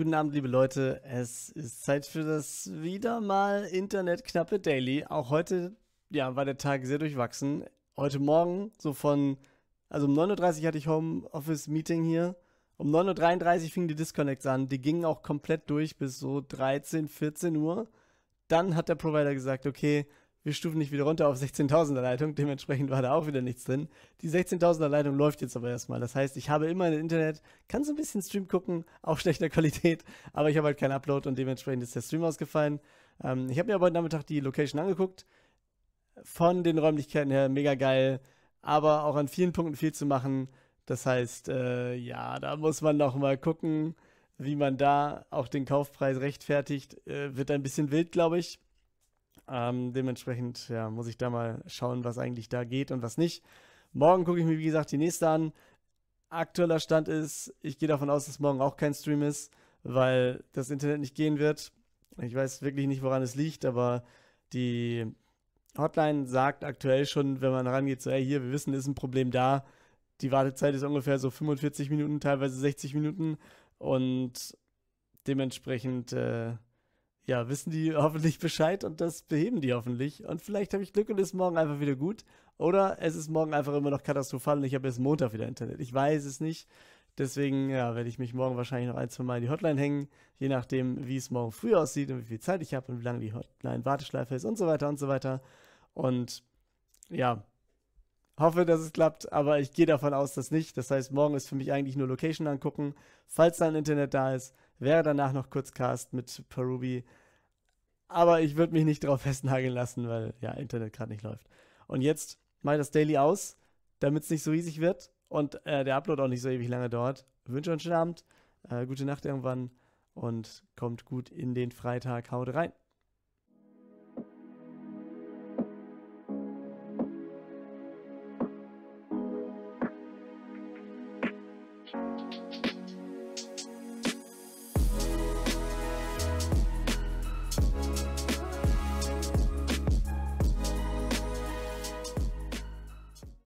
Guten Abend, liebe Leute. Es ist Zeit für das wieder mal internetknappe Daily. Auch heute, ja, war der Tag sehr durchwachsen. Heute Morgen, so von, also um 9.30 Uhr hatte ich Homeoffice-Meeting hier. Um 9.33 Uhr fingen die Disconnects an. Die gingen auch komplett durch bis so 13, 14 Uhr. Dann hat der Provider gesagt, okay, wir stufen nicht wieder runter auf 16.000er Leitung, dementsprechend war da auch wieder nichts drin. Die 16.000er Leitung läuft jetzt aber erstmal. Das heißt, ich habe immer ein Internet, kann so ein bisschen Stream gucken, auch schlechter Qualität, aber ich habe halt keinen Upload und dementsprechend ist der Stream ausgefallen. Ähm, ich habe mir aber heute Nachmittag die Location angeguckt. Von den Räumlichkeiten her mega geil, aber auch an vielen Punkten viel zu machen. Das heißt, äh, ja, da muss man nochmal gucken, wie man da auch den Kaufpreis rechtfertigt. Äh, wird ein bisschen wild, glaube ich. Ähm, dementsprechend ja, muss ich da mal schauen, was eigentlich da geht und was nicht. Morgen gucke ich mir, wie gesagt, die nächste an. Aktueller Stand ist, ich gehe davon aus, dass morgen auch kein Stream ist, weil das Internet nicht gehen wird. Ich weiß wirklich nicht, woran es liegt, aber die Hotline sagt aktuell schon, wenn man rangeht, so, hey, hier, wir wissen, ist ein Problem da. Die Wartezeit ist ungefähr so 45 Minuten, teilweise 60 Minuten. Und dementsprechend äh, ja, wissen die hoffentlich Bescheid und das beheben die hoffentlich. Und vielleicht habe ich Glück und ist morgen einfach wieder gut. Oder es ist morgen einfach immer noch katastrophal und ich habe erst Montag wieder Internet. Ich weiß es nicht. Deswegen ja, werde ich mich morgen wahrscheinlich noch ein, zwei Mal in die Hotline hängen, je nachdem, wie es morgen früh aussieht und wie viel Zeit ich habe und wie lange die Hotline-Warteschleife ist und so weiter und so weiter. Und ja, hoffe, dass es klappt, aber ich gehe davon aus, dass nicht. Das heißt, morgen ist für mich eigentlich nur Location angucken. Falls dann Internet da ist, wäre danach noch Kurzcast mit Perubi. Aber ich würde mich nicht drauf festnageln lassen, weil ja, Internet gerade nicht läuft. Und jetzt mache ich das Daily aus, damit es nicht so riesig wird und äh, der Upload auch nicht so ewig lange dauert. Ich wünsche euch einen schönen Abend, äh, gute Nacht irgendwann und kommt gut in den Freitag. Haut rein.